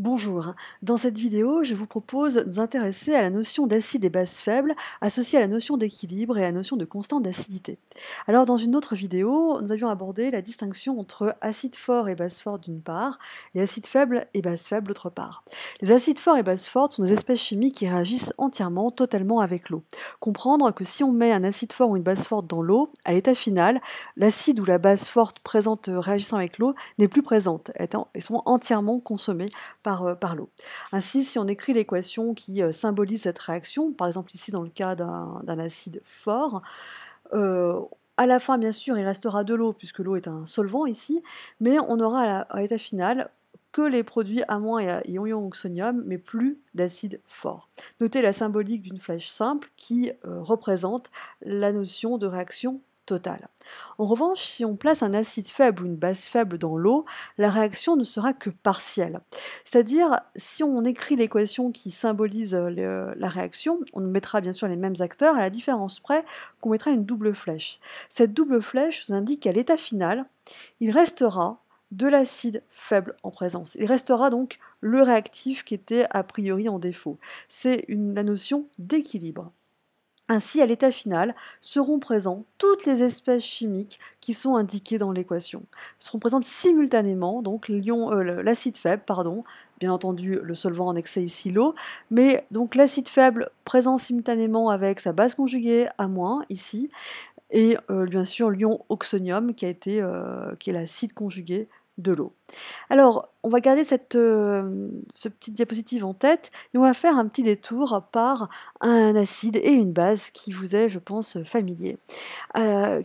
Bonjour, dans cette vidéo, je vous propose de nous intéresser à la notion d'acide et base faible associée à la notion d'équilibre et à la notion de constante d'acidité. Alors dans une autre vidéo, nous avions abordé la distinction entre acide fort et base forte d'une part et acide faible et base faible d'autre part. Les acides forts et bases fortes sont des espèces chimiques qui réagissent entièrement, totalement avec l'eau. Comprendre que si on met un acide fort ou une base forte dans l'eau, à l'état final, l'acide ou la base forte présente réagissant avec l'eau n'est plus présente, Elles sont entièrement consommées par euh, par, l'eau. Ainsi, si on écrit l'équation qui euh, symbolise cette réaction, par exemple ici dans le cas d'un acide fort, euh, à la fin, bien sûr, il restera de l'eau puisque l'eau est un solvant ici, mais on aura à, l'état final que les produits à et ion oxonium, mais plus d'acide fort. Notez la symbolique d'une flèche simple qui représente la notion de réaction en revanche, si on place un acide faible ou une base faible dans l'eau, la réaction ne sera que partielle. C'est-à-dire, si on écrit l'équation qui symbolise euh, la réaction, on mettra bien sûr les mêmes acteurs, à la différence près qu'on mettra une double flèche. Cette double flèche nous indique qu'à l'état final, il restera de l'acide faible en présence. Il restera donc le réactif qui était a priori en défaut. C'est la notion d'équilibre. Ainsi, à l'état final, seront présentes toutes les espèces chimiques qui sont indiquées dans l'équation. Seront présentes simultanément donc euh, l'acide faible, pardon, bien entendu le solvant en excès ici l'eau, mais donc l'acide faible présent simultanément avec sa base conjuguée à moins ici, et euh, bien sûr l'ion oxonium qui, a été, euh, qui est l'acide conjugué de l'eau. Alors, on va garder cette, euh, petite diapositive en tête et on va faire un petit détour par un acide et une base qui vous est, je pense, familier, euh,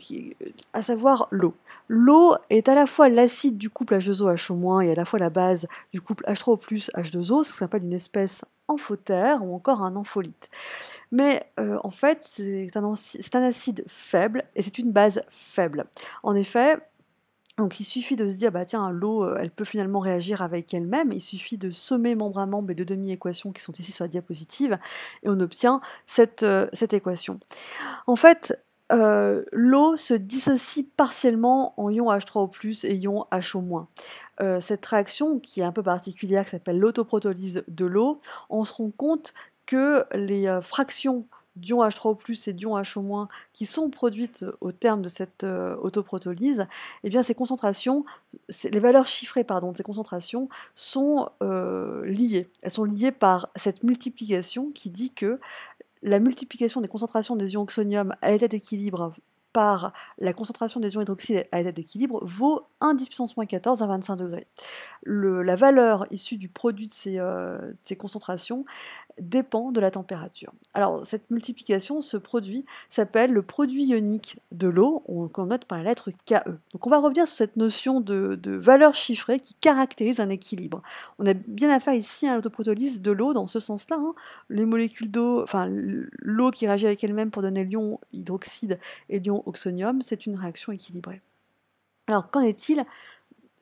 à savoir l'eau. L'eau est à la fois l'acide du couple h 2 oho et à la fois la base du couple H3O+, H2O, ce qu'on appelle une espèce amphotère ou encore un ampholyte. Mais euh, en fait, c'est un acide faible et c'est une base faible. En effet, donc il suffit de se dire, bah tiens, l'eau, euh, elle peut finalement réagir avec elle-même. Il suffit de sommer membre à membre les deux demi-équations qui sont ici sur la diapositive, et on obtient cette, euh, équation. En fait, euh, l'eau se dissocie partiellement en ion H3O+, et ion HO-. cette réaction, qui est un peu particulière, qui s'appelle l'autoprotolyse de l'eau, on se rend compte que les fractions d'ion H3O+, et d'ion HO-, qui sont produites euh, au terme de cette euh, autoprotolyse, eh bien ces concentrations, les valeurs chiffrées pardon, de ces concentrations sont euh, liées. Elles sont liées par cette multiplication qui dit que la multiplication des concentrations des ions oxonium à l'état d'équilibre par la concentration des ions hydroxyde à l'état d'équilibre vaut 1 10 puissance moins 14 à 25 degrés. la valeur issue du produit de ces concentrations dépend de la température. Alors cette multiplication, ce produit, s'appelle le produit ionique de l'eau, qu'on note par la lettre KE. Donc on va revenir sur cette notion de, valeur chiffrée qui caractérise un équilibre. On a bien affaire ici à l'autoprotolyse de l'eau dans ce sens-là. Hein. Les molécules d'eau, enfin l'eau qui réagit avec elle-même pour donner l'ion hydroxyde et l'ion oxonium, c'est une réaction équilibrée. Alors qu'en est-il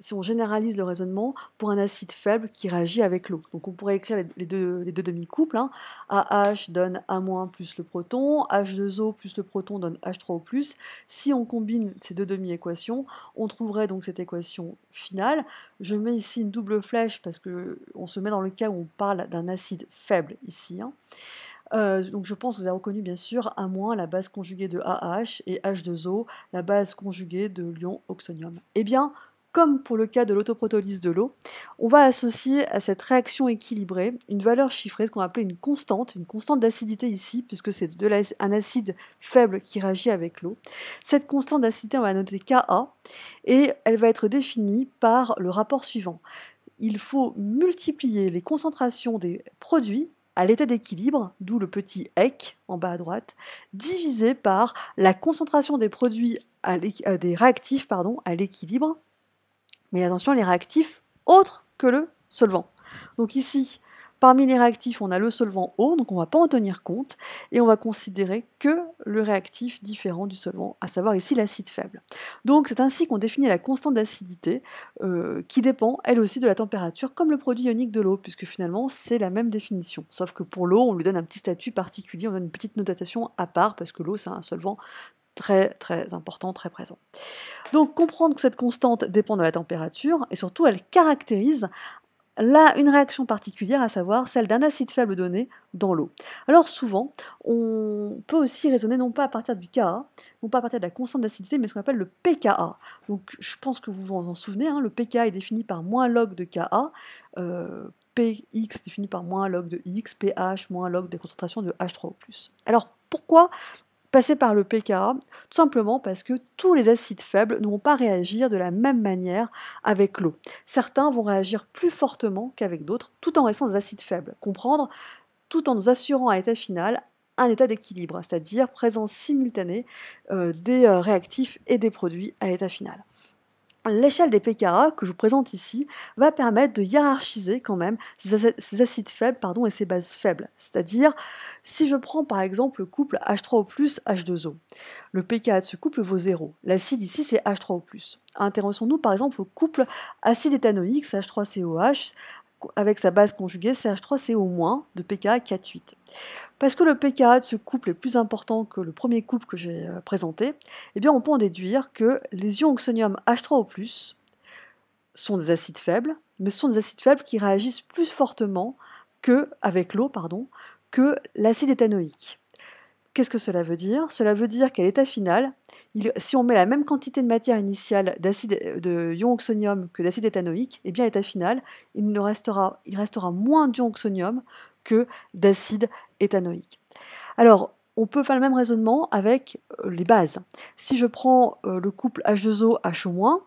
si on généralise le raisonnement, pour un acide faible qui réagit avec l'eau. Donc on pourrait écrire les deux, demi-couples. AH donne A- plus le proton, H2O plus le proton donne H3O+. Si on combine ces deux demi-équations, on trouverait donc cette équation finale. Je mets ici une double flèche parce qu'on se met dans le cas où on parle d'un acide faible ici. Hein. Euh, donc je pense que vous avez reconnu bien sûr A-, la base conjuguée de AH, et H2O, la base conjuguée de l'ion oxonium. Eh bien, comme pour le cas de l'autoprotolyse de l'eau, on va associer à cette réaction équilibrée une valeur chiffrée, ce qu'on va appeler une constante, une constante d'acidité ici, puisque c'est un acide faible qui réagit avec l'eau. Cette constante d'acidité, on va la noter Ka, et elle va être définie par le rapport suivant. Il faut multiplier les concentrations des produits à l'état d'équilibre, d'où le petit EC en bas à droite, divisé par la concentration des produits euh, des réactifs à l'équilibre, mais attention, les réactifs autres que le solvant. Donc ici, parmi les réactifs, on a le solvant eau, donc on ne va pas en tenir compte, et on va considérer que le réactif différent du solvant, à savoir ici l'acide faible. Donc c'est ainsi qu'on définit la constante d'acidité, euh, qui dépend elle aussi de la température, comme le produit ionique de l'eau, puisque finalement c'est la même définition, sauf que pour l'eau, on lui donne un petit statut particulier, on donne une petite notation à part, parce que l'eau c'est un solvant très très important, très présent. Donc comprendre que cette constante dépend de la température et surtout elle caractérise là une réaction particulière, à savoir celle d'un acide faible donné dans l'eau. Alors souvent, on peut aussi raisonner non pas à partir du KA, non pas à partir de la constante d'acidité, mais ce qu'on appelle le pKa. Donc je pense que vous vous en souvenez, hein, le pKa est défini par moins log de KA, euh, px défini par moins log de x, pH moins log des concentrations de H3O+. Alors pourquoi passer par le pKa, tout simplement parce que tous les acides faibles ne vont pas réagir de la même manière avec l'eau. Certains vont réagir plus fortement qu'avec d'autres, tout en restant des acides faibles. Comprendre tout en nous assurant à l'état final un état d'équilibre, c'est-à-dire présence simultanée euh, des euh, réactifs et des produits à l'état final. L'échelle des PKA que je vous présente ici va permettre de hiérarchiser quand même ces acides faibles pardon, et ces bases faibles. C'est-à-dire, si je prends par exemple le couple H3O+, H2O, le pKa de ce couple vaut 0. L'acide ici, c'est H3O+. Intéressons-nous par exemple au couple acide éthanoïque, h 3 coh avec sa base conjuguée CH3, c'est au moins de pKa 4,8. Parce que le pKa de ce couple est plus important que le premier couple que j'ai euh, présenté, eh bien on peut en déduire que les ions oxonium H3O+, sont des acides faibles, mais ce sont des acides faibles qui réagissent plus fortement que, avec l'eau pardon, que l'acide éthanoïque. Qu'est-ce que cela veut dire Cela veut dire qu'à l'état final, si on met la même quantité de matière initiale d'acide euh, de ion oxonium que d'acide éthanoïque, eh bien à l'état final, il, restera, il restera moins d'ion oxonium que d'acide éthanoïque. Alors, on peut faire le même raisonnement avec euh, les bases. Si je prends euh, le couple H2O, H-, HO-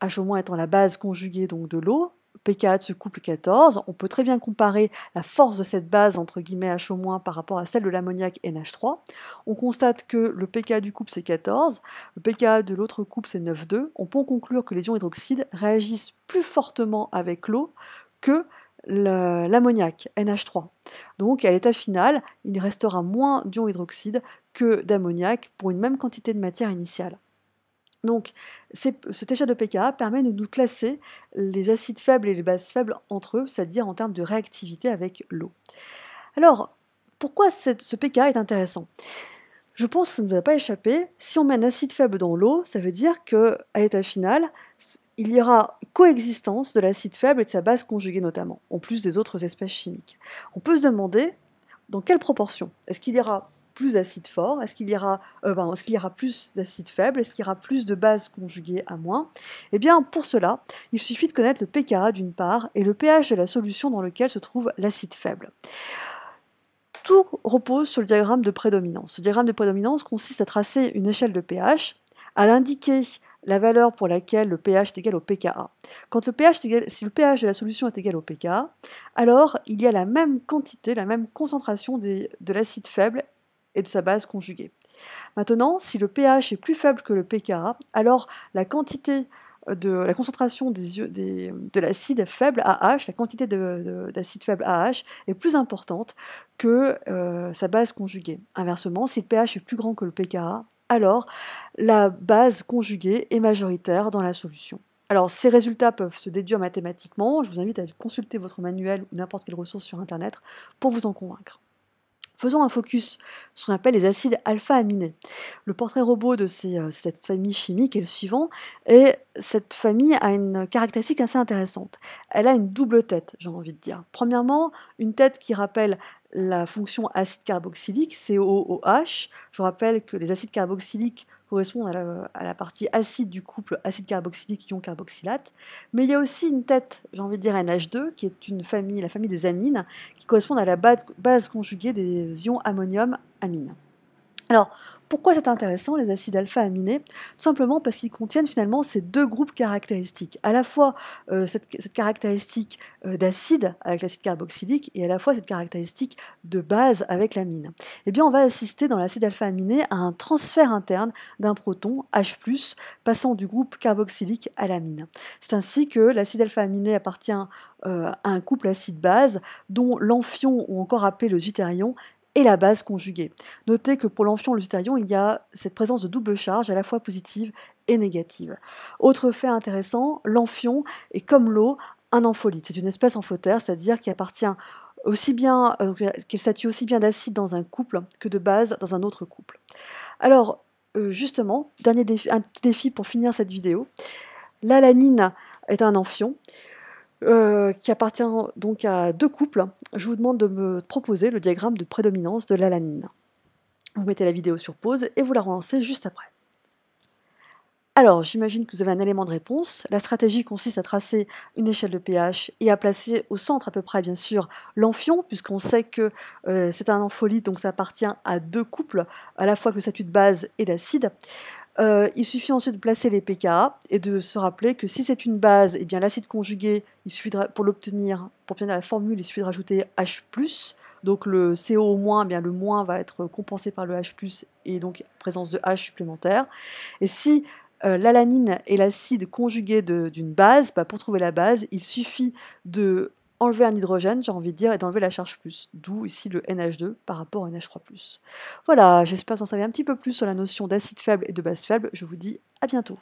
H- étant la base conjuguée donc de l'eau, pKa de ce couple 14, on peut très bien comparer la force de cette base entre guillemets H- par rapport à celle de l'ammoniac NH3. On constate que le pKa du couple c'est 14, le pKa de l'autre couple c'est 9,2. On peut en conclure que les ions hydroxydes réagissent plus fortement avec l'eau que l'ammoniac NH3. Donc à l'état final, il restera moins d'ions hydroxyde que d'ammoniac pour une même quantité de matière initiale. Donc, cet échelle de pKa permet de nous classer les acides faibles et les bases faibles entre eux, c'est-à-dire en termes de réactivité avec l'eau. Alors, pourquoi ce pKa est intéressant Je pense que ça ne nous a pas échappé. Si on met un acide faible dans l'eau, ça veut dire qu'à l'état final, il y aura coexistence de l'acide faible et de sa base conjuguée notamment, en plus des autres espèces chimiques. On peut se demander dans quelle proportion Est-ce qu'il y aura plus d'acide fort Est-ce qu'il y, aura, aura plus d'acide faible Est-ce qu'il y aura plus de bases conjuguées à moins Eh bien, pour cela, il suffit de connaître le pKa d'une part et le pH de la solution dans lequel se trouve l'acide faible. Tout repose sur le diagramme de prédominance. Ce diagramme de prédominance consiste à tracer une échelle de pH, à indiquer la valeur pour laquelle le pH est égal au pKa. Quand le pH si le pH de la solution est égal au pKa, alors il y a la même quantité, la même concentration de l'acide faible et de sa base conjuguée. Maintenant, si le pH est plus faible que le pKa, alors la quantité euh, de la concentration de l'acide faible AH, la quantité d'acide faible AH est plus importante que euh, sa base conjuguée. Inversement, si le pH est plus grand que le pKa, alors la base conjuguée est majoritaire dans la solution. Alors, ces résultats peuvent se déduire mathématiquement. Je vous invite à consulter votre manuel ou n'importe quelle ressource sur Internet pour vous en convaincre. Faisons un focus sur ce qu'on appelle les acides alpha-aminés. Le portrait robot de euh, cette famille chimique est le suivant, et cette famille a une caractéristique assez intéressante. Elle a une double tête, j'ai envie de dire. Premièrement, une tête qui rappelle la fonction acide carboxylique, COOH. Je rappelle que les acides carboxyliques correspondent à la, partie acide du couple acide carboxylique-ion carboxylate. Mais il y a aussi une tête, j'ai envie de dire NH2, qui est une famille, la famille des amines, qui correspond à la base, base conjuguée des ions ammonium-amine. Alors, pourquoi c'est intéressant les acides alpha-aminés Tout simplement parce qu'ils contiennent finalement ces deux groupes caractéristiques. À la fois euh, cette, caractéristique euh, d'acide avec l'acide carboxylique et à la fois cette caractéristique de base avec l'amine. Eh bien, on va assister dans l'acide alpha-aminé à un transfert interne d'un proton H+, passant du groupe carboxylique à l'amine. C'est ainsi que l'acide alpha-aminé appartient euh, à un couple acide-base dont l'amphion ou encore appelé le zutérion et la base conjuguée. Notez que pour l'amphion l'utérion, il y a cette présence de double charge, à la fois positive et négative. Autre fait intéressant, l'amphion est comme l'eau un ampholite. C'est une espèce amphotère, c'est-à-dire qui appartient aussi bien, euh, euh, qu'elle statue aussi bien d'acide dans un couple que de base dans un autre couple. Alors, euh, justement, dernier un défi pour finir cette vidéo. L'alanine est un amphion. Euh, qui appartient donc à deux couples, je vous demande de me proposer le diagramme de prédominance de l'alanine. Vous mettez la vidéo sur pause et vous la relancez juste après. Alors, j'imagine que vous avez un élément de réponse. La stratégie consiste à tracer une échelle de pH et à placer au centre à peu près, bien sûr, l'amphion, puisqu'on sait que euh, c'est un ampholyte, donc ça appartient à deux couples, à la fois que le statut de base et d'acide. Euh, il suffit ensuite de placer les pKa et de se rappeler que si c'est une base, eh bien l'acide conjugué, il pour l'obtenir, pour obtenir la formule, il suffit de rajouter H+, donc le CO moins, eh bien le moins va être compensé par le H+, et donc présence de H supplémentaire. Et si euh, l'alanine est l'acide conjugué d'une base, bah, pour trouver la base, il suffit de enlever un hydrogène, j'ai envie de dire, et d'enlever la charge plus, d'où ici le NH2 par rapport au NH3+. Voilà, j'espère que vous en savez un petit peu plus sur la notion d'acide faible et de base faible. Je vous dis à bientôt.